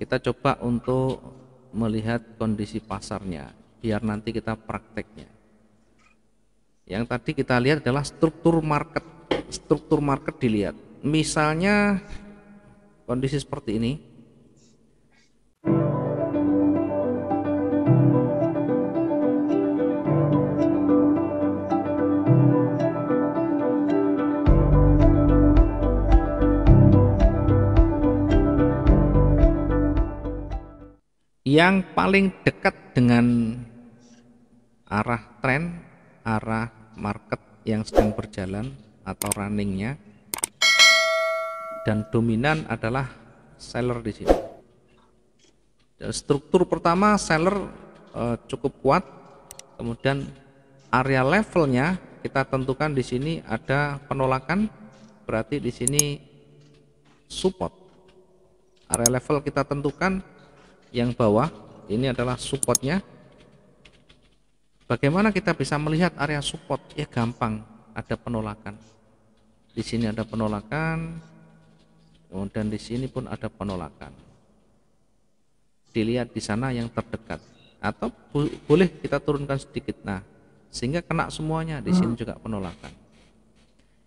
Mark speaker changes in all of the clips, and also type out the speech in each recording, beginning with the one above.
Speaker 1: Kita coba untuk melihat kondisi pasarnya, biar nanti kita prakteknya. Yang tadi kita lihat adalah struktur market. Struktur market dilihat. Misalnya kondisi seperti ini, yang paling dekat dengan arah tren, arah market yang sedang berjalan atau runningnya dan dominan adalah seller di sini. struktur pertama seller eh, cukup kuat, kemudian area levelnya kita tentukan di sini ada penolakan, berarti di sini support. Area level kita tentukan yang bawah ini adalah supportnya bagaimana kita bisa melihat area support ya gampang ada penolakan di sini ada penolakan kemudian di sini pun ada penolakan dilihat di sana yang terdekat atau boleh kita turunkan sedikit nah sehingga kena semuanya di sini juga penolakan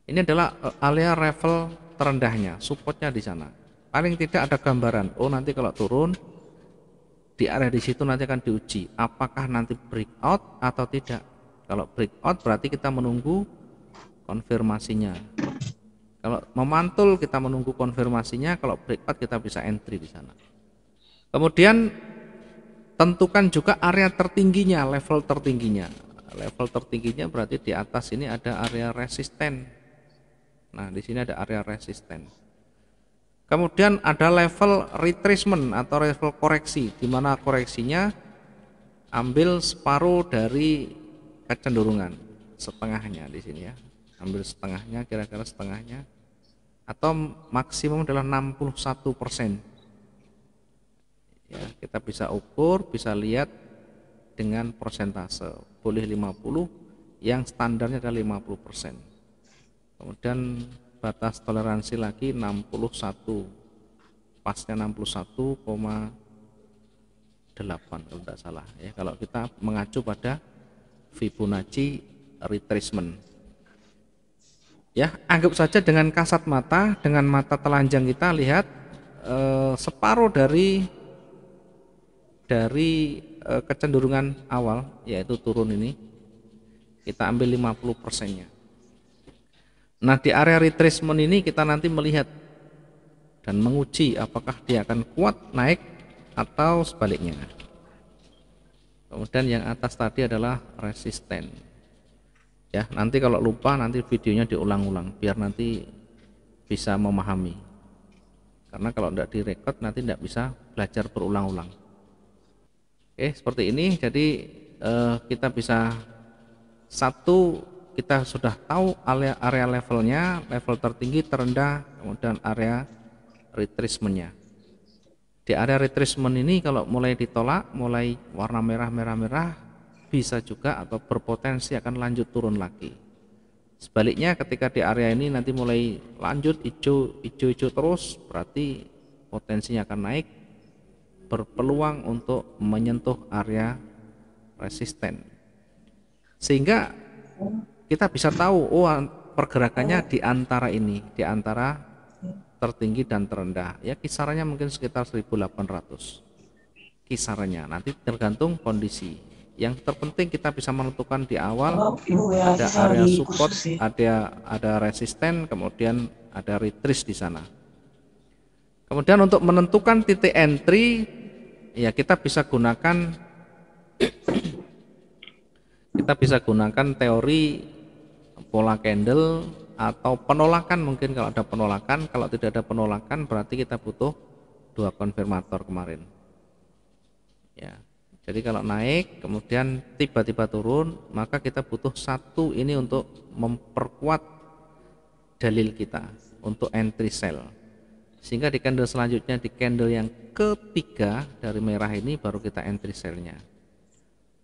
Speaker 1: ini adalah eh, area level terendahnya supportnya di sana paling tidak ada gambaran oh nanti kalau turun di area di situ nanti akan diuji apakah nanti breakout atau tidak. Kalau breakout berarti kita menunggu konfirmasinya. Kalau memantul kita menunggu konfirmasinya, kalau breakout kita bisa entry di sana. Kemudian tentukan juga area tertingginya, level tertingginya. Level tertingginya berarti di atas ini ada area resisten. Nah, di sini ada area resisten. Kemudian ada level retracement atau level koreksi, di mana koreksinya ambil separuh dari kecenderungan, setengahnya di sini ya. Ambil setengahnya, kira-kira setengahnya. Atau maksimum adalah 61 persen. Ya, kita bisa ukur, bisa lihat dengan persentase. Boleh 50, yang standarnya adalah 50 persen. Kemudian batas toleransi lagi 61 pasnya 61,8 kalau tidak salah ya kalau kita mengacu pada Fibonacci retracement ya anggap saja dengan kasat mata dengan mata telanjang kita lihat eh, separuh dari dari eh, kecenderungan awal yaitu turun ini kita ambil 50 persennya Nah di area retracement ini kita nanti melihat dan menguji apakah dia akan kuat naik atau sebaliknya. Kemudian yang atas tadi adalah resisten. Ya, nanti kalau lupa nanti videonya diulang-ulang biar nanti bisa memahami. Karena kalau tidak direkod nanti tidak bisa belajar berulang-ulang. Oke, seperti ini. Jadi eh, kita bisa satu kita sudah tahu area, area levelnya, level tertinggi, terendah, kemudian area retracementnya. Di area retracement ini kalau mulai ditolak, mulai warna merah, merah, merah, bisa juga atau berpotensi akan lanjut turun lagi. Sebaliknya ketika di area ini nanti mulai lanjut hijau, hijau-hijau terus, berarti potensinya akan naik, berpeluang untuk menyentuh area resisten. Sehingga kita bisa tahu oh pergerakannya di antara ini, di antara tertinggi dan terendah. Ya kisarannya mungkin sekitar 1800. Kisarannya nanti tergantung kondisi. Yang terpenting kita bisa menentukan di awal ya, ada area support, ada ada resisten, kemudian ada retrace di sana. Kemudian untuk menentukan titik entry ya kita bisa gunakan kita bisa gunakan teori pola candle atau penolakan mungkin kalau ada penolakan kalau tidak ada penolakan berarti kita butuh dua konfirmator kemarin ya jadi kalau naik kemudian tiba-tiba turun maka kita butuh satu ini untuk memperkuat dalil kita untuk entry sell sehingga di candle selanjutnya di candle yang ketiga dari merah ini baru kita entry sellnya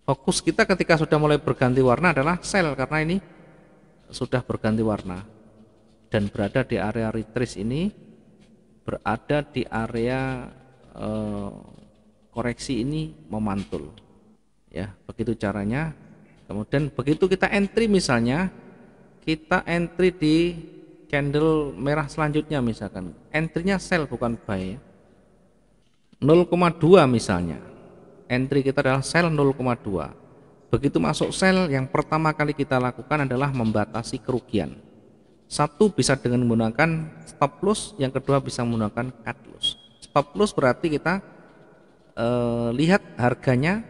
Speaker 1: fokus kita ketika sudah mulai berganti warna adalah sell karena ini sudah berganti warna dan berada di area retris ini berada di area eh, koreksi ini memantul ya begitu caranya kemudian begitu kita entry misalnya kita entry di candle merah selanjutnya misalkan entrynya sell bukan buy 0,2 misalnya entry kita adalah sell 0,2 Begitu masuk sel, yang pertama kali kita lakukan adalah membatasi kerugian. Satu bisa dengan menggunakan stop loss, yang kedua bisa menggunakan cut loss. Stop loss berarti kita e, lihat harganya.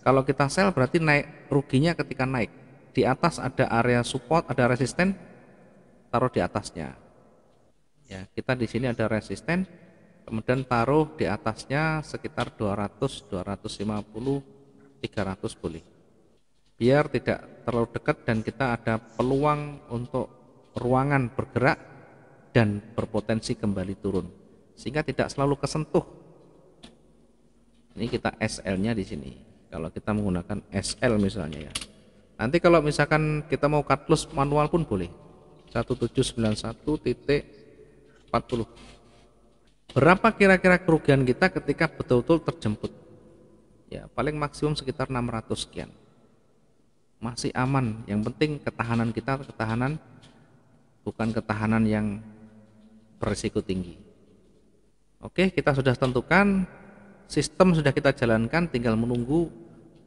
Speaker 1: Kalau kita sell berarti naik ruginya ketika naik. Di atas ada area support, ada resisten, taruh di atasnya. Ya, kita di sini ada resisten, kemudian taruh di atasnya sekitar 200, 250, 300 boleh biar tidak terlalu dekat dan kita ada peluang untuk ruangan bergerak dan berpotensi kembali turun sehingga tidak selalu kesentuh ini kita SL nya di sini kalau kita menggunakan SL misalnya ya nanti kalau misalkan kita mau cut loss manual pun boleh 1791.40 berapa kira-kira kerugian kita ketika betul-betul terjemput ya paling maksimum sekitar 600 sekian masih aman. Yang penting ketahanan kita ketahanan bukan ketahanan yang berisiko tinggi. Oke, kita sudah tentukan sistem sudah kita jalankan, tinggal menunggu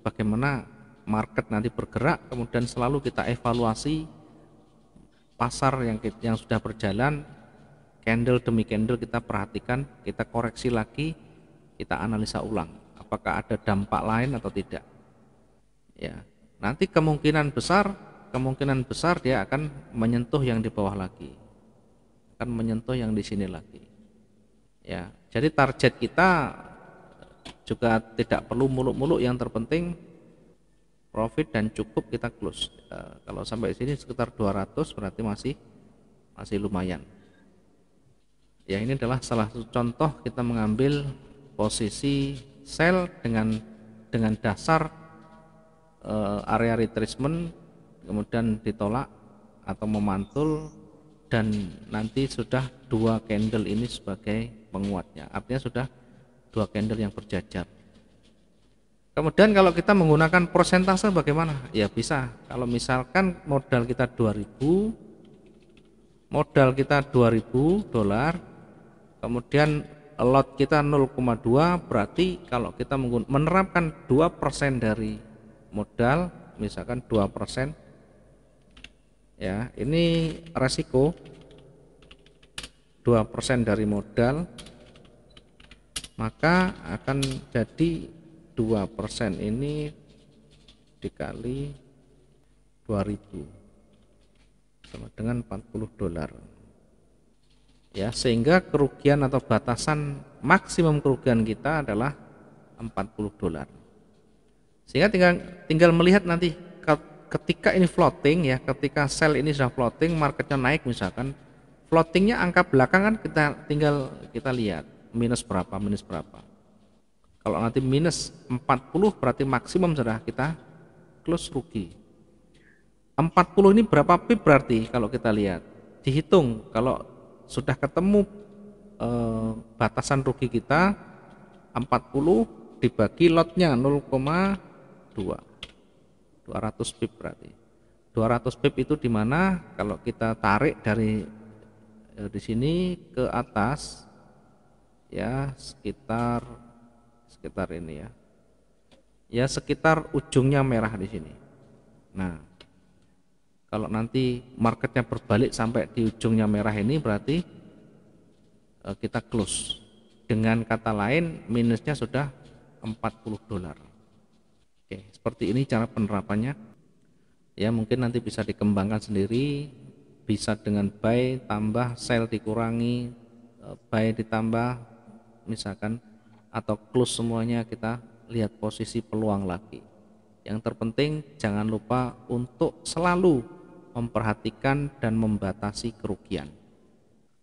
Speaker 1: bagaimana market nanti bergerak, kemudian selalu kita evaluasi pasar yang yang sudah berjalan candle demi candle kita perhatikan, kita koreksi lagi, kita analisa ulang apakah ada dampak lain atau tidak. Ya, nanti kemungkinan besar kemungkinan besar dia akan menyentuh yang di bawah lagi akan menyentuh yang di sini lagi ya jadi target kita juga tidak perlu muluk-muluk yang terpenting profit dan cukup kita close e, kalau sampai sini sekitar 200 berarti masih masih lumayan ya ini adalah salah satu contoh kita mengambil posisi sell dengan dengan dasar uh, area retracement kemudian ditolak atau memantul dan nanti sudah dua candle ini sebagai penguatnya artinya sudah dua candle yang berjajar kemudian kalau kita menggunakan persentase bagaimana ya bisa kalau misalkan modal kita 2000 modal kita 2000 dolar kemudian lot kita 0,2 berarti kalau kita menerapkan 2% dari modal misalkan 2% ya ini resiko 2% dari modal maka akan jadi 2% ini dikali 2000 sama dengan 40 dolar ya sehingga kerugian atau batasan maksimum kerugian kita adalah 40 dolar sehingga tinggal tinggal melihat nanti ketika ini floating ya, ketika sel ini sudah floating, marketnya naik misalkan, floatingnya angka belakang kan kita tinggal kita lihat minus berapa, minus berapa. Kalau nanti minus 40 berarti maksimum sudah kita close rugi. 40 ini berapa pip berarti kalau kita lihat? Dihitung kalau sudah ketemu eh, batasan rugi kita 40 dibagi lotnya 0,5 2 200 pip berarti 200 pip itu dimana kalau kita tarik dari eh, di sini ke atas ya sekitar sekitar ini ya ya sekitar ujungnya merah di sini nah kalau nanti marketnya berbalik sampai di ujungnya merah ini berarti eh, kita close dengan kata lain minusnya sudah 40 dolar Oke, seperti ini cara penerapannya. Ya, mungkin nanti bisa dikembangkan sendiri, bisa dengan buy tambah, sell dikurangi, eh, buy ditambah, misalkan atau close semuanya kita lihat posisi peluang lagi. Yang terpenting jangan lupa untuk selalu memperhatikan dan membatasi kerugian.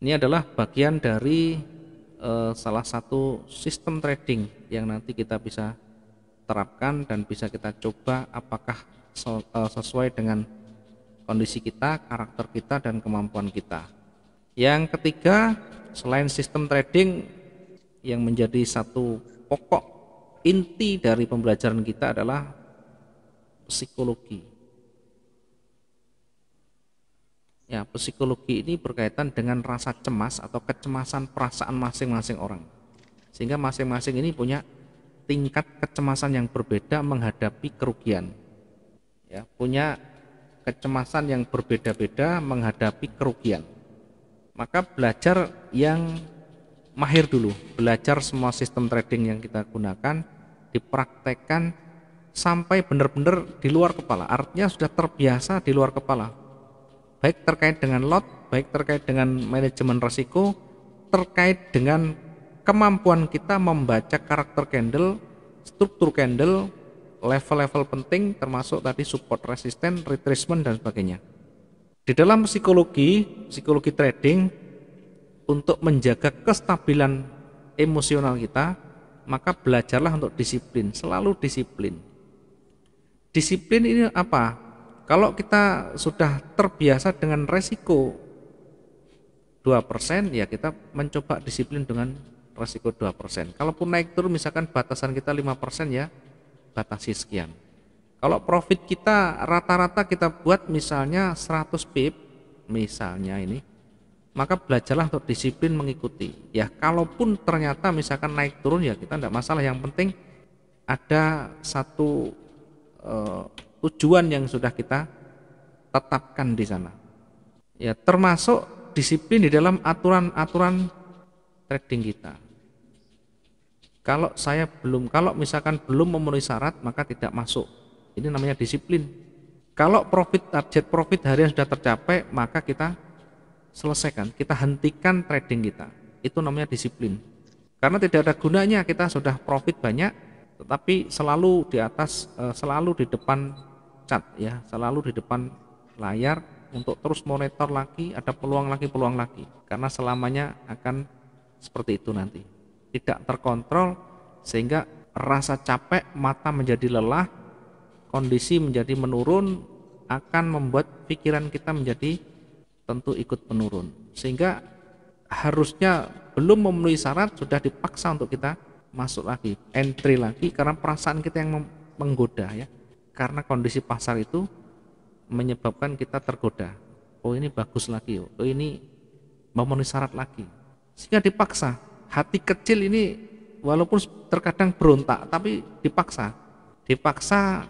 Speaker 1: Ini adalah bagian dari eh, salah satu sistem trading yang nanti kita bisa terapkan dan bisa kita coba apakah e, sesuai dengan kondisi kita, karakter kita dan kemampuan kita. Yang ketiga, selain sistem trading yang menjadi satu pokok inti dari pembelajaran kita adalah psikologi. Ya, psikologi ini berkaitan dengan rasa cemas atau kecemasan perasaan masing-masing orang. Sehingga masing-masing ini punya tingkat kecemasan yang berbeda menghadapi kerugian. Ya, punya kecemasan yang berbeda-beda menghadapi kerugian. Maka belajar yang mahir dulu, belajar semua sistem trading yang kita gunakan, dipraktekkan sampai benar-benar di luar kepala. Artinya sudah terbiasa di luar kepala. Baik terkait dengan lot, baik terkait dengan manajemen resiko, terkait dengan kemampuan kita membaca karakter candle, struktur candle, level-level penting termasuk tadi support resisten, retracement dan sebagainya. Di dalam psikologi, psikologi trading untuk menjaga kestabilan emosional kita, maka belajarlah untuk disiplin, selalu disiplin. Disiplin ini apa? Kalau kita sudah terbiasa dengan resiko 2% ya kita mencoba disiplin dengan resiko 2%. Kalaupun naik turun misalkan batasan kita 5% ya, batasi sekian. Kalau profit kita rata-rata kita buat misalnya 100 pip, misalnya ini, maka belajarlah untuk disiplin mengikuti. Ya, kalaupun ternyata misalkan naik turun ya kita tidak masalah, yang penting ada satu uh, tujuan yang sudah kita tetapkan di sana. Ya, termasuk disiplin di dalam aturan-aturan trading kita. Kalau saya belum, kalau misalkan belum memenuhi syarat maka tidak masuk. Ini namanya disiplin. Kalau profit target profit harian sudah tercapai maka kita selesaikan, kita hentikan trading kita. Itu namanya disiplin. Karena tidak ada gunanya kita sudah profit banyak tetapi selalu di atas eh, selalu di depan cat ya, selalu di depan layar untuk terus monitor lagi, ada peluang lagi, peluang lagi. Karena selamanya akan seperti itu nanti tidak terkontrol sehingga rasa capek mata menjadi lelah kondisi menjadi menurun akan membuat pikiran kita menjadi tentu ikut menurun sehingga harusnya belum memenuhi syarat sudah dipaksa untuk kita masuk lagi entry lagi karena perasaan kita yang menggoda ya karena kondisi pasar itu menyebabkan kita tergoda oh ini bagus lagi oh ini memenuhi syarat lagi sehingga dipaksa hati kecil ini walaupun terkadang berontak tapi dipaksa dipaksa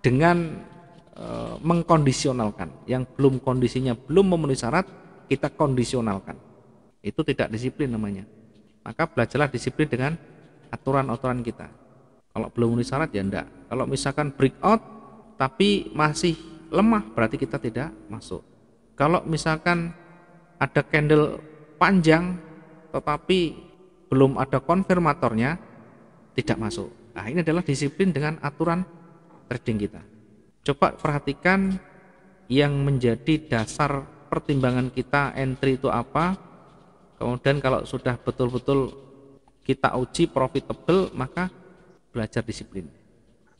Speaker 1: dengan e, mengkondisionalkan yang belum kondisinya belum memenuhi syarat kita kondisionalkan itu tidak disiplin namanya maka belajarlah disiplin dengan aturan-aturan kita kalau belum memenuhi syarat ya enggak kalau misalkan break out tapi masih lemah berarti kita tidak masuk kalau misalkan ada candle panjang tetapi belum ada konfirmatornya tidak masuk. Nah, ini adalah disiplin dengan aturan trading kita. Coba perhatikan yang menjadi dasar pertimbangan kita entry itu apa. Kemudian kalau sudah betul-betul kita uji profitable, maka belajar disiplin.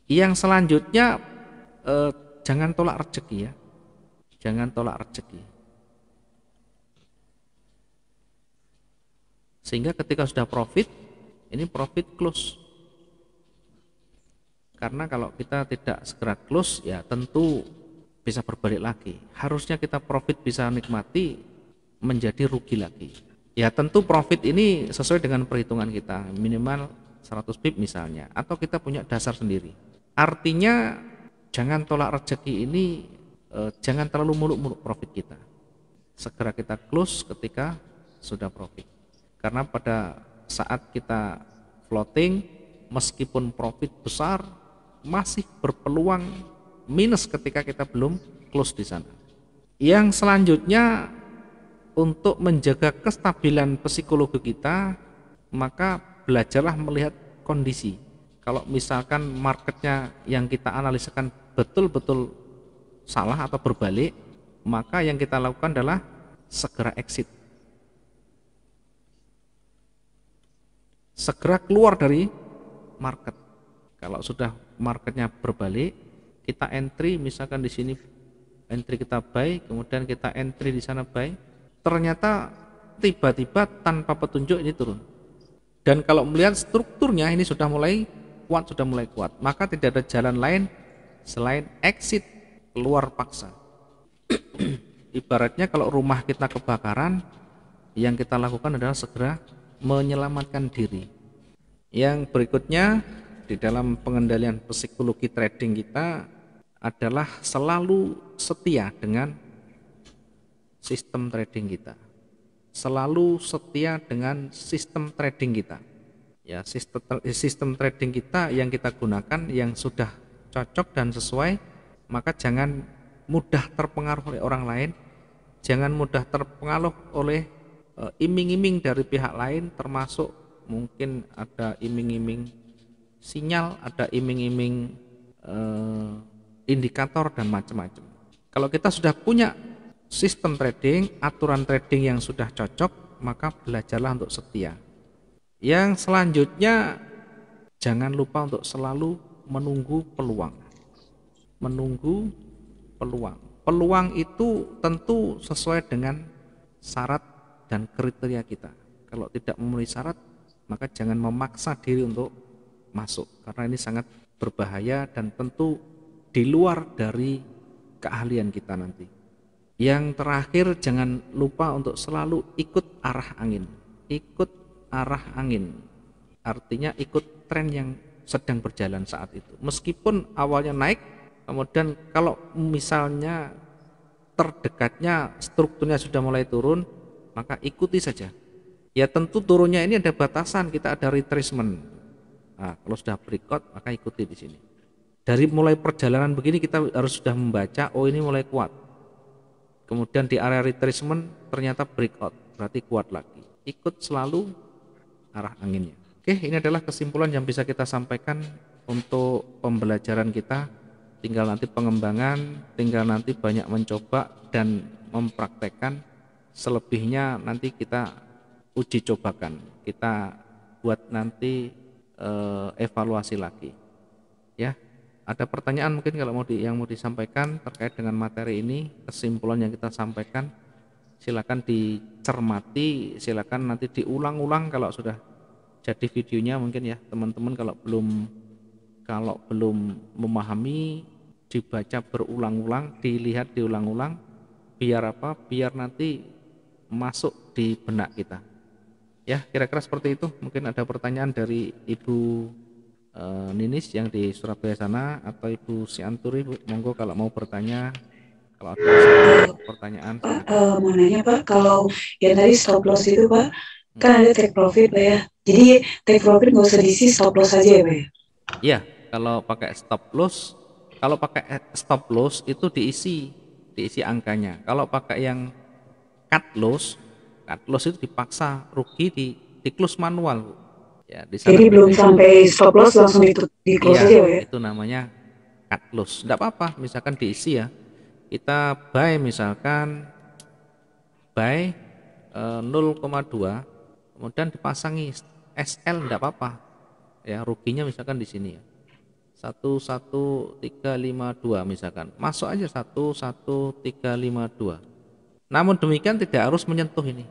Speaker 1: Yang selanjutnya eh, jangan tolak rezeki ya. Jangan tolak rezeki Sehingga ketika sudah profit, ini profit close. Karena kalau kita tidak segera close, ya tentu bisa berbalik lagi. Harusnya kita profit bisa nikmati menjadi rugi lagi. Ya tentu profit ini sesuai dengan perhitungan kita, minimal 100 pip misalnya, atau kita punya dasar sendiri. Artinya jangan tolak rezeki ini, eh, jangan terlalu muluk-muluk profit kita. Segera kita close ketika sudah profit. Karena pada saat kita floating, meskipun profit besar, masih berpeluang minus ketika kita belum close di sana. Yang selanjutnya untuk menjaga kestabilan psikologi kita, maka belajarlah melihat kondisi. Kalau misalkan marketnya yang kita analisakan betul-betul salah atau berbalik, maka yang kita lakukan adalah segera exit. segera keluar dari market. Kalau sudah marketnya berbalik, kita entry misalkan di sini entry kita buy, kemudian kita entry di sana buy, ternyata tiba-tiba tanpa petunjuk ini turun. Dan kalau melihat strukturnya ini sudah mulai kuat, sudah mulai kuat, maka tidak ada jalan lain selain exit keluar paksa. Ibaratnya kalau rumah kita kebakaran, yang kita lakukan adalah segera menyelamatkan diri. Yang berikutnya di dalam pengendalian psikologi trading kita adalah selalu setia dengan sistem trading kita. Selalu setia dengan sistem trading kita. Ya, sistem, sistem trading kita yang kita gunakan yang sudah cocok dan sesuai, maka jangan mudah terpengaruh oleh orang lain, jangan mudah terpengaruh oleh Eh, iming-iming dari pihak lain termasuk mungkin ada iming-iming sinyal, ada iming-iming eh, indikator dan macam-macam. Kalau kita sudah punya sistem trading, aturan trading yang sudah cocok, maka belajarlah untuk setia. Yang selanjutnya jangan lupa untuk selalu menunggu peluang. Menunggu peluang. Peluang itu tentu sesuai dengan syarat dan kriteria kita. Kalau tidak memenuhi syarat, maka jangan memaksa diri untuk masuk karena ini sangat berbahaya dan tentu di luar dari keahlian kita nanti. Yang terakhir jangan lupa untuk selalu ikut arah angin. Ikut arah angin. Artinya ikut tren yang sedang berjalan saat itu. Meskipun awalnya naik, kemudian kalau misalnya terdekatnya strukturnya sudah mulai turun, maka ikuti saja. Ya tentu turunnya ini ada batasan, kita ada retracement. Nah, kalau sudah breakout maka ikuti di sini. Dari mulai perjalanan begini kita harus sudah membaca, oh ini mulai kuat. Kemudian di area retracement ternyata breakout, berarti kuat lagi. Ikut selalu arah anginnya. Oke, ini adalah kesimpulan yang bisa kita sampaikan untuk pembelajaran kita. Tinggal nanti pengembangan, tinggal nanti banyak mencoba dan mempraktekkan selebihnya nanti kita uji cobakan kita buat nanti e, evaluasi lagi ya ada pertanyaan mungkin kalau mau di, yang mau disampaikan terkait dengan materi ini kesimpulan yang kita sampaikan silakan dicermati silakan nanti diulang-ulang kalau sudah jadi videonya mungkin ya teman-teman kalau belum kalau belum memahami dibaca berulang-ulang dilihat diulang-ulang biar apa biar nanti masuk di benak kita. Ya, kira-kira seperti itu. Mungkin ada pertanyaan dari Ibu e, Ninis yang di Surabaya sana atau Ibu Sianturi, Bu. Monggo kalau mau bertanya kalau ada pertanyaan. Pak, eh, uh, eh, mau nanya Pak, kalau ya tadi stop loss itu Pak, hmm. kan ada take profit Pak ya. Jadi take profit nggak usah diisi stop loss aja ya Pak ya? Iya, kalau pakai stop loss, kalau pakai eh, stop loss itu diisi diisi angkanya. Kalau pakai yang cut loss cut loss itu dipaksa rugi di di close manual ya di sana jadi belum sampai stop loss langsung itu di close iya, aja ya, ya itu namanya cut loss tidak apa-apa misalkan diisi ya kita buy misalkan buy 0,2 e, kemudian dipasangi SL tidak apa-apa ya ruginya misalkan di sini ya 11352 misalkan masuk aja 11352 namun demikian tidak harus menyentuh ini.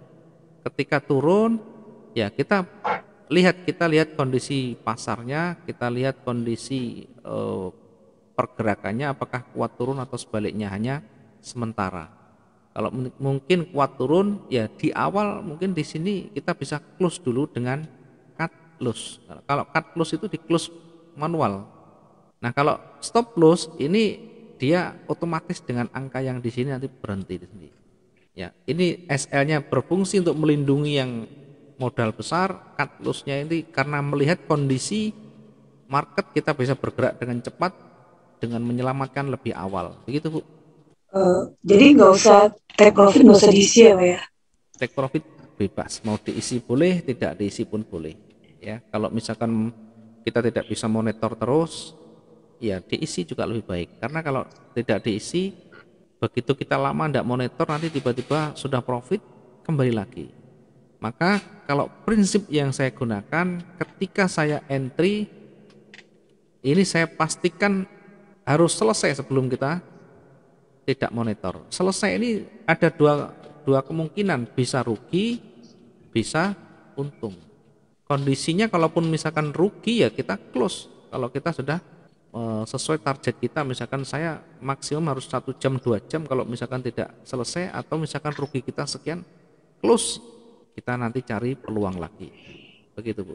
Speaker 1: Ketika turun, ya kita lihat kita lihat kondisi pasarnya, kita lihat kondisi eh, pergerakannya apakah kuat turun atau sebaliknya hanya sementara. Kalau mungkin kuat turun, ya di awal mungkin di sini kita bisa close dulu dengan cut loss. Kalau cut loss itu di close manual. Nah kalau stop loss ini dia otomatis dengan angka yang di sini nanti berhenti di sini. Ya, ini SL-nya berfungsi untuk melindungi yang modal besar, cut loss-nya ini karena melihat kondisi market kita bisa bergerak dengan cepat dengan menyelamatkan lebih awal. Begitu, Bu. Uh, jadi nggak usah take profit nggak usah diisi ya, Pak ya. Take profit bebas, mau diisi boleh, tidak diisi pun boleh. Ya, kalau misalkan kita tidak bisa monitor terus, ya diisi juga lebih baik. Karena kalau tidak diisi, Begitu kita lama tidak monitor nanti tiba-tiba sudah profit kembali lagi. Maka kalau prinsip yang saya gunakan ketika saya entry ini saya pastikan harus selesai sebelum kita tidak monitor. Selesai ini ada dua dua kemungkinan bisa rugi, bisa untung. Kondisinya kalaupun misalkan rugi ya kita close kalau kita sudah Eh, sesuai target kita misalkan saya maksimum harus satu jam dua jam kalau misalkan tidak selesai atau misalkan rugi kita sekian close kita nanti cari peluang lagi begitu bu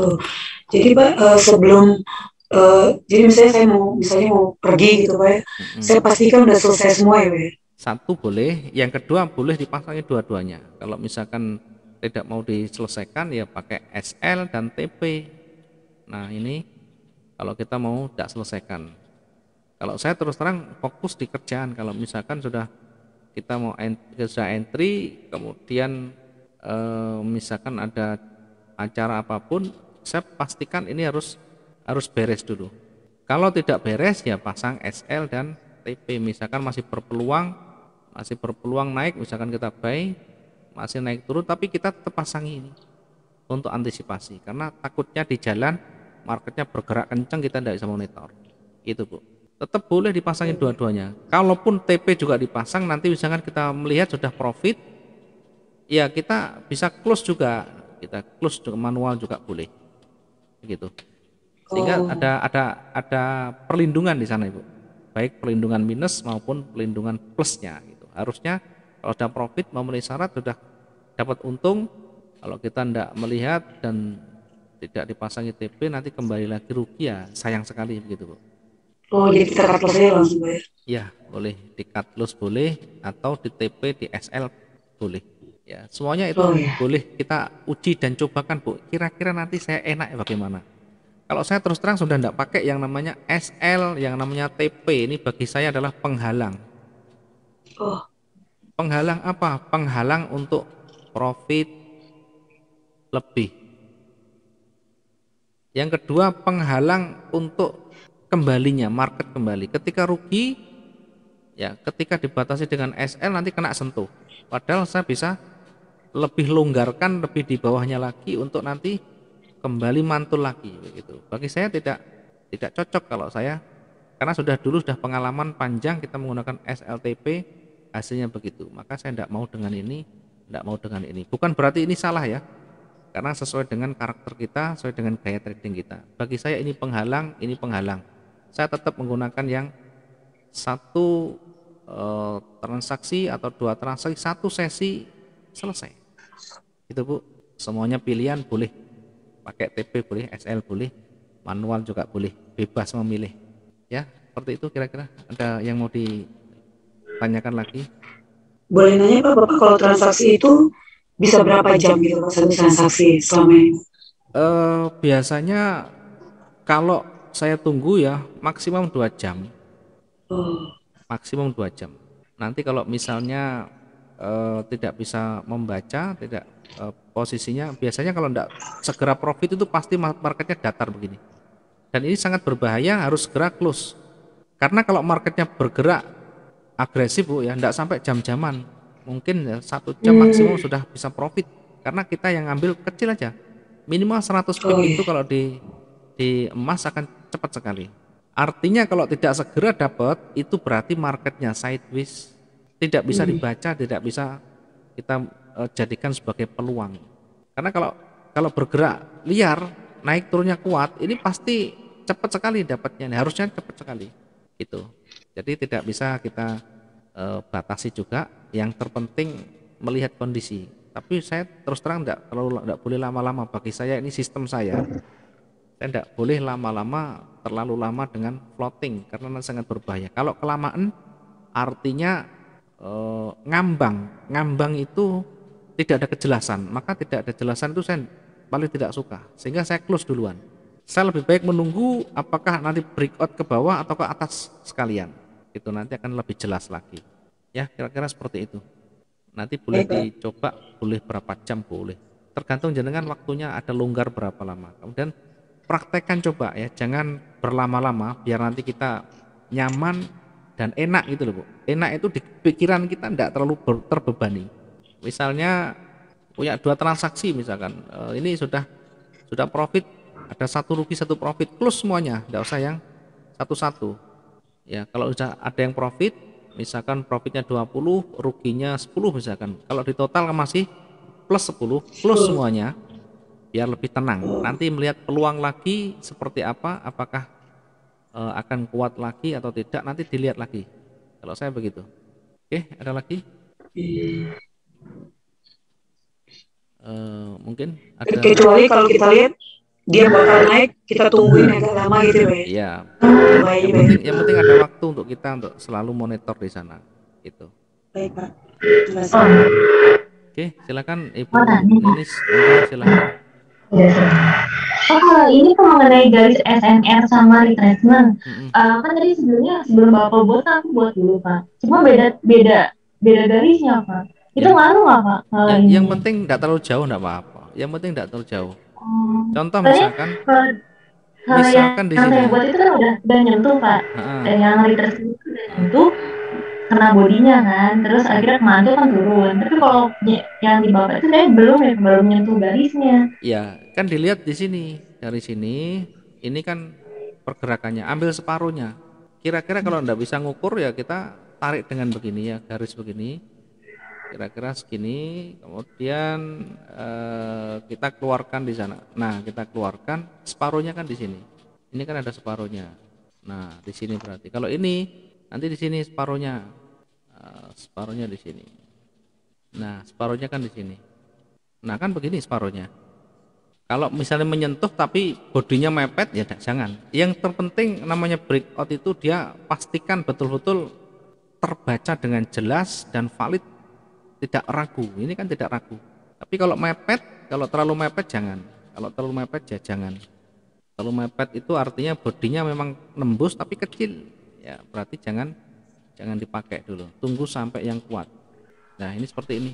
Speaker 1: oh, jadi pak uh, sebelum uh, jadi misalnya saya mau misalnya mau pergi gitu pak ya mm-hmm. saya pastikan udah selesai semua ya pak ya? satu boleh yang kedua boleh dipasangnya dua-duanya kalau misalkan tidak mau diselesaikan ya pakai SL dan TP nah ini kalau kita mau tidak selesaikan. Kalau saya terus terang fokus di kerjaan kalau misalkan sudah kita mau kerja entry kemudian eh, misalkan ada acara apapun saya pastikan ini harus harus beres dulu. Kalau tidak beres ya pasang SL dan TP misalkan masih berpeluang masih berpeluang naik misalkan kita buy masih naik turun tapi kita tetap pasang ini untuk antisipasi karena takutnya di jalan marketnya bergerak kencang kita tidak bisa monitor itu bu tetap boleh dipasangin dua-duanya kalaupun TP juga dipasang nanti misalkan kita melihat sudah profit ya kita bisa close juga kita close juga manual juga boleh begitu sehingga oh. ada ada ada perlindungan di sana ibu baik perlindungan minus maupun perlindungan plusnya gitu harusnya kalau sudah profit memenuhi syarat sudah dapat untung kalau kita tidak melihat dan tidak dipasangi TP nanti kembali lagi rugi ya sayang sekali begitu bu oh jadi los langsung ya ya iya, boleh di los boleh atau di TP di SL boleh ya semuanya itu oh, ya. boleh kita uji dan cobakan bu kira-kira nanti saya enak ya, bagaimana kalau saya terus terang sudah tidak pakai yang namanya SL yang namanya TP ini bagi saya adalah penghalang oh penghalang apa penghalang untuk profit lebih yang kedua penghalang untuk kembalinya market kembali. Ketika rugi ya ketika dibatasi dengan SL nanti kena sentuh. Padahal saya bisa lebih longgarkan lebih di bawahnya lagi untuk nanti kembali mantul lagi begitu. Bagi saya tidak tidak cocok kalau saya karena sudah dulu sudah pengalaman panjang kita menggunakan SLTP hasilnya begitu. Maka saya tidak mau dengan ini, tidak mau dengan ini. Bukan berarti ini salah ya karena sesuai dengan karakter kita, sesuai dengan gaya trading kita. Bagi saya ini penghalang, ini penghalang. Saya tetap menggunakan yang satu e, transaksi atau dua transaksi, satu sesi selesai. Itu Bu, semuanya pilihan boleh. Pakai TP boleh, SL boleh, manual juga boleh, bebas memilih. Ya, seperti itu kira-kira. Ada yang mau ditanyakan lagi?
Speaker 2: Boleh nanya Pak, Bapak kalau transaksi itu
Speaker 1: bisa berapa jam gitu satu transaksi selama ini? Uh, biasanya kalau saya tunggu ya maksimum dua jam. Oh. Maksimum dua jam. Nanti kalau misalnya uh, tidak bisa membaca, tidak uh, posisinya, biasanya kalau tidak segera profit itu pasti marketnya datar begini. Dan ini sangat berbahaya, harus segera close. Karena kalau marketnya bergerak agresif bu ya, tidak sampai jam-jaman, mungkin ya, satu jam hmm. maksimum sudah bisa profit karena kita yang ngambil kecil aja minimal 100 pip oh, iya. itu kalau di di emas akan cepat sekali artinya kalau tidak segera dapat itu berarti marketnya sideways tidak bisa hmm. dibaca tidak bisa kita uh, jadikan sebagai peluang karena kalau kalau bergerak liar naik turunnya kuat ini pasti cepat sekali dapatnya harusnya cepat sekali gitu jadi tidak bisa kita uh, batasi juga yang terpenting melihat kondisi tapi saya terus terang tidak terlalu tidak boleh lama-lama bagi saya ini sistem saya saya tidak boleh lama-lama terlalu lama dengan floating karena sangat berbahaya kalau kelamaan artinya eh, ngambang ngambang itu tidak ada kejelasan maka tidak ada kejelasan itu saya paling tidak suka sehingga saya close duluan saya lebih baik menunggu apakah nanti breakout ke bawah atau ke atas sekalian itu nanti akan lebih jelas lagi Ya, kira-kira seperti itu. Nanti boleh dicoba, boleh berapa jam boleh. Tergantung jenengan waktunya ada longgar berapa lama. Kemudian praktekkan coba ya, jangan berlama-lama biar nanti kita nyaman dan enak gitu loh, Bu. Enak itu di pikiran kita tidak terlalu ber, terbebani. Misalnya punya dua transaksi misalkan, eh, ini sudah sudah profit ada satu rugi satu profit plus semuanya, tidak usah yang satu-satu. Ya, kalau sudah ada yang profit misalkan profitnya 20 ruginya 10 misalkan kalau di total masih plus 10 plus semuanya biar lebih tenang nanti melihat peluang lagi seperti apa apakah e, akan kuat lagi atau tidak nanti dilihat lagi kalau saya begitu oke ada lagi e, mungkin ada kecuali kalau kita lihat dia bakal naik kita tungguin agak lama gitu ya iya yang, penting, yang penting ada waktu untuk kita untuk selalu monitor di sana itu baik pak Jelas. Oh. oke silakan ibu Nenis iya, silakan Oh, kalau ini mengenai garis SNR sama retracement, mm -hmm. uh, eh, kan tadi sebelumnya sebelum bapak buat aku buat dulu pak. Cuma beda beda beda garisnya pak. Itu ya. ngaruh nggak pak? Yang, yang penting tidak terlalu jauh nggak apa-apa. Yang penting tidak terlalu jauh. Contoh misalkan kalau,
Speaker 2: kalau, misalkan di sini. yang buat
Speaker 1: itu kan udah udah nyentuh pak, uh Dan yang literasi itu udah nyentuh kena bodinya kan, terus akhirnya kemana tuh kan turun. Tapi kalau yang di bawah itu kayak belum ya belum nyentuh garisnya. Iya, kan dilihat di sini dari sini ini kan pergerakannya ambil separuhnya kira-kira kalau anda bisa ngukur ya kita tarik dengan begini ya garis begini kira-kira segini kemudian eh, kita keluarkan di sana nah kita keluarkan separuhnya kan di sini ini kan ada separuhnya nah di sini berarti kalau ini nanti di sini separuhnya eh, separuhnya di sini nah separuhnya kan di sini nah kan begini separuhnya kalau misalnya menyentuh tapi bodinya mepet ya jangan yang terpenting namanya breakout itu dia pastikan betul-betul terbaca dengan jelas dan valid tidak ragu. Ini kan tidak ragu. Tapi kalau mepet, kalau terlalu mepet jangan. Kalau terlalu mepet ya jangan. Terlalu mepet itu artinya bodinya memang nembus tapi kecil. Ya, berarti jangan jangan dipakai dulu. Tunggu sampai yang kuat. Nah, ini seperti ini.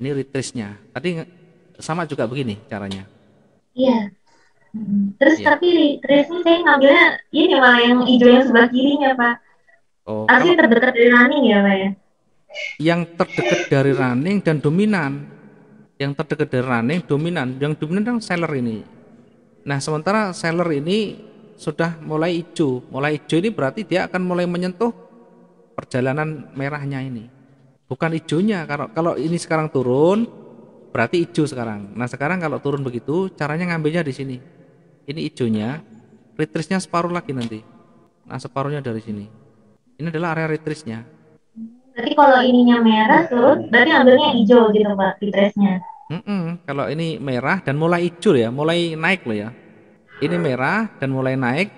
Speaker 1: Ini retrisnya. Tadi sama juga begini caranya. Iya. Hmm. Terus iya. tapi retrisnya saya ngambilnya ini malah yang hijau yang sebelah kirinya, Pak. Oh, Harusnya terdekat dari running ya, Pak ya? yang terdekat dari running dan dominan. Yang terdekat dari running dominan, yang dominan yang seller ini. Nah, sementara seller ini sudah mulai hijau. Mulai hijau ini berarti dia akan mulai menyentuh perjalanan merahnya ini. Bukan hijaunya. Kalau kalau ini sekarang turun, berarti hijau sekarang. Nah, sekarang kalau turun begitu, caranya ngambilnya di sini. Ini hijaunya, retrisnya separuh lagi nanti. Nah, separuhnya dari sini. Ini adalah area retrisnya. Jadi kalau ininya merah terus hmm. berarti ambilnya hijau gitu Pak di Mm -mm. Kalau ini merah dan mulai hijau ya, mulai naik loh ya. Ini merah dan mulai naik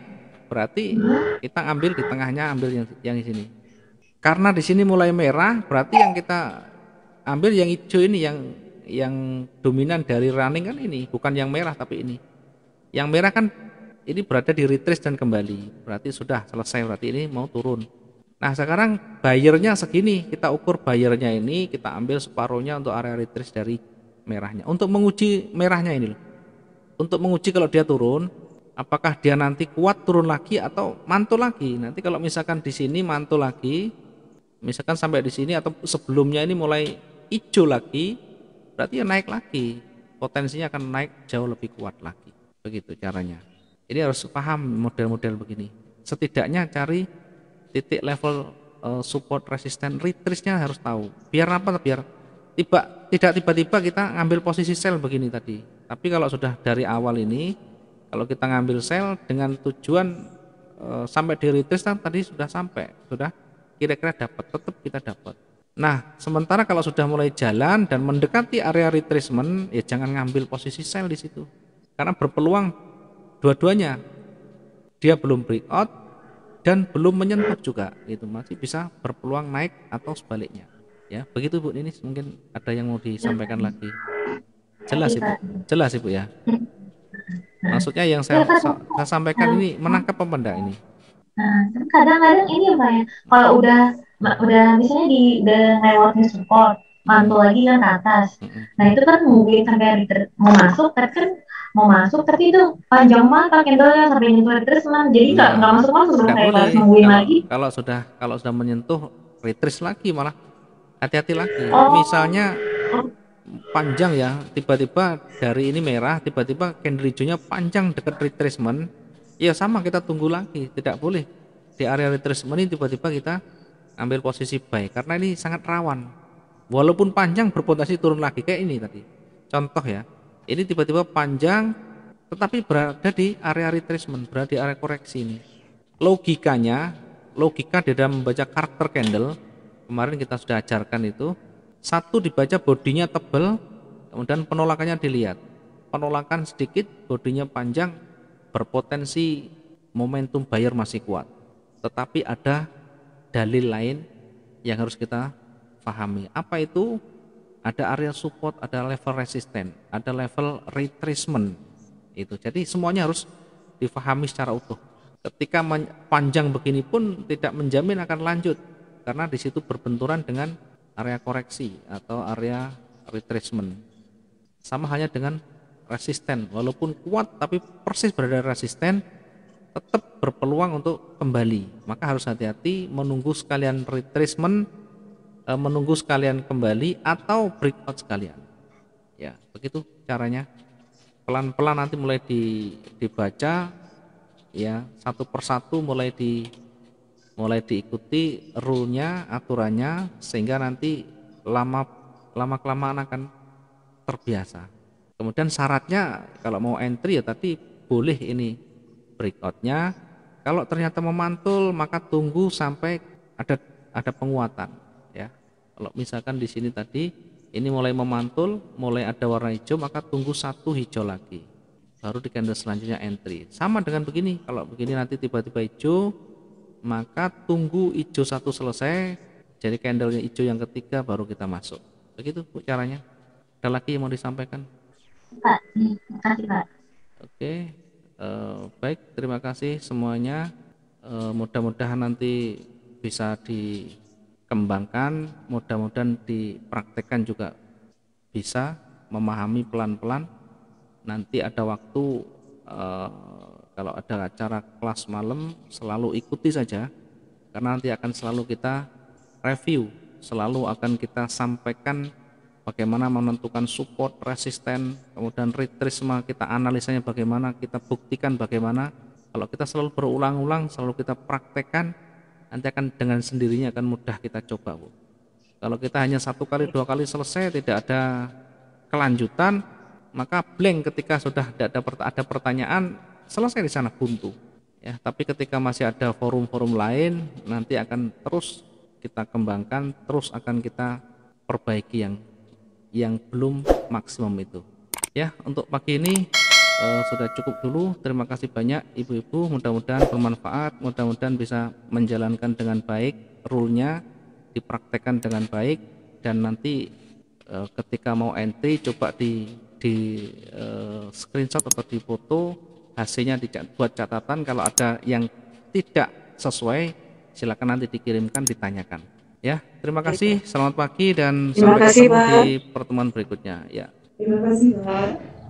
Speaker 1: berarti kita ambil di tengahnya ambil yang yang di sini. Karena di sini mulai merah berarti yang kita ambil yang hijau ini yang yang dominan dari running kan ini, bukan yang merah tapi ini. Yang merah kan ini berada di retrace dan kembali. Berarti sudah selesai berarti ini mau turun. Nah sekarang bayarnya segini, kita ukur bayarnya ini, kita ambil separuhnya untuk area retris dari merahnya. Untuk menguji merahnya ini loh. Untuk menguji kalau dia turun, apakah dia nanti kuat turun lagi atau mantul lagi. Nanti kalau misalkan di sini mantul lagi, misalkan sampai di sini atau sebelumnya ini mulai hijau lagi, berarti ya naik lagi. Potensinya akan naik jauh lebih kuat lagi. Begitu caranya. Ini harus paham model-model begini. Setidaknya cari titik level uh, support resisten retrace-nya harus tahu. Biar apa? Biar tiba tidak tiba-tiba kita ngambil posisi sell begini tadi. Tapi kalau sudah dari awal ini kalau kita ngambil sell dengan tujuan uh, sampai di retrace kan tadi sudah sampai, sudah kira-kira dapat, tetap kita dapat. Nah, sementara kalau sudah mulai jalan dan mendekati area retracement, ya jangan ngambil posisi sell di situ. Karena berpeluang dua-duanya. Dia belum breakout dan belum menyentuh juga itu masih bisa berpeluang naik atau sebaliknya ya begitu Bu ini mungkin ada yang mau disampaikan ya. lagi jelas Ibu iya, jelas Ibu ya maksudnya yang saya, iya, saya sampaikan ini iya. menangkap pembenda ini nah, kadang-kadang ini Pak ya kalau udah udah misalnya di udah lewatin support mantul lagi kan ke atas nah itu kan mungkin sampai mau masuk kan mau masuk tapi itu panjang banget kentalnya sampai nyentuh retracement jadi nggak ya. nggak masuk masuk dong saya harus lagi kalau sudah kalau sudah menyentuh retris lagi malah hati-hati lagi oh. misalnya panjang ya tiba-tiba dari ini merah tiba-tiba candle hijaunya panjang dekat retracement ya sama kita tunggu lagi tidak boleh di area retracement ini tiba-tiba kita ambil posisi baik karena ini sangat rawan walaupun panjang berpotensi turun lagi kayak ini tadi contoh ya ini tiba-tiba panjang tetapi berada di area retracement, berada di area koreksi ini. Logikanya, logika di dalam membaca karakter candle, kemarin kita sudah ajarkan itu, satu dibaca bodinya tebal, kemudian penolakannya dilihat. Penolakan sedikit, bodinya panjang, berpotensi momentum buyer masih kuat. Tetapi ada dalil lain yang harus kita pahami. Apa itu? ada area support, ada level resisten, ada level retracement. Itu. Jadi semuanya harus difahami secara utuh. Ketika panjang begini pun tidak menjamin akan lanjut karena di situ berbenturan dengan area koreksi atau area retracement. Sama halnya dengan resisten, walaupun kuat tapi persis berada resisten tetap berpeluang untuk kembali. Maka harus hati-hati menunggu sekalian retracement Eh, menunggu sekalian kembali atau breakout sekalian. Ya, begitu caranya. Pelan-pelan nanti mulai di, dibaca ya, satu persatu mulai di mulai diikuti rule aturannya sehingga nanti lama lama kelamaan akan terbiasa. Kemudian syaratnya kalau mau entry ya tadi boleh ini breakoutnya. Kalau ternyata memantul maka tunggu sampai ada ada penguatan kalau misalkan di sini tadi ini mulai memantul, mulai ada warna hijau, maka tunggu satu hijau lagi. Baru di candle selanjutnya entry. Sama dengan begini. Kalau begini nanti tiba-tiba hijau, maka tunggu hijau satu selesai. Jadi candlenya hijau yang ketiga baru kita masuk. Begitu Bu caranya. Ada lagi yang mau disampaikan? Pak, terima Pak. Oke, eh, baik. Terima kasih semuanya. uh, Mudah-mudahan nanti bisa di kembangkan mudah-mudahan dipraktekkan juga bisa memahami pelan-pelan nanti ada waktu eh, kalau ada acara kelas malam selalu ikuti saja karena nanti akan selalu kita review selalu akan kita sampaikan bagaimana menentukan support resisten kemudian retracement kita analisanya bagaimana kita buktikan bagaimana kalau kita selalu berulang-ulang selalu kita praktekkan nanti akan dengan sendirinya akan mudah kita coba bu. Kalau kita hanya satu kali dua kali selesai tidak ada kelanjutan maka blank ketika sudah tidak ada, ada pertanyaan selesai di sana buntu ya tapi ketika masih ada forum-forum lain nanti akan terus kita kembangkan terus akan kita perbaiki yang yang belum maksimum itu ya untuk pagi ini uh, sudah cukup dulu. Terima kasih banyak ibu-ibu. Mudah-mudahan bermanfaat. Mudah-mudahan bisa menjalankan dengan baik rule dipraktekkan dengan baik dan nanti uh, ketika mau entry coba di di uh, screenshot atau di foto hasilnya buat catatan kalau ada yang tidak sesuai silakan nanti dikirimkan ditanyakan ya terima kasih selamat pagi dan terima sampai ketemu di pertemuan berikutnya ya terima kasih Pak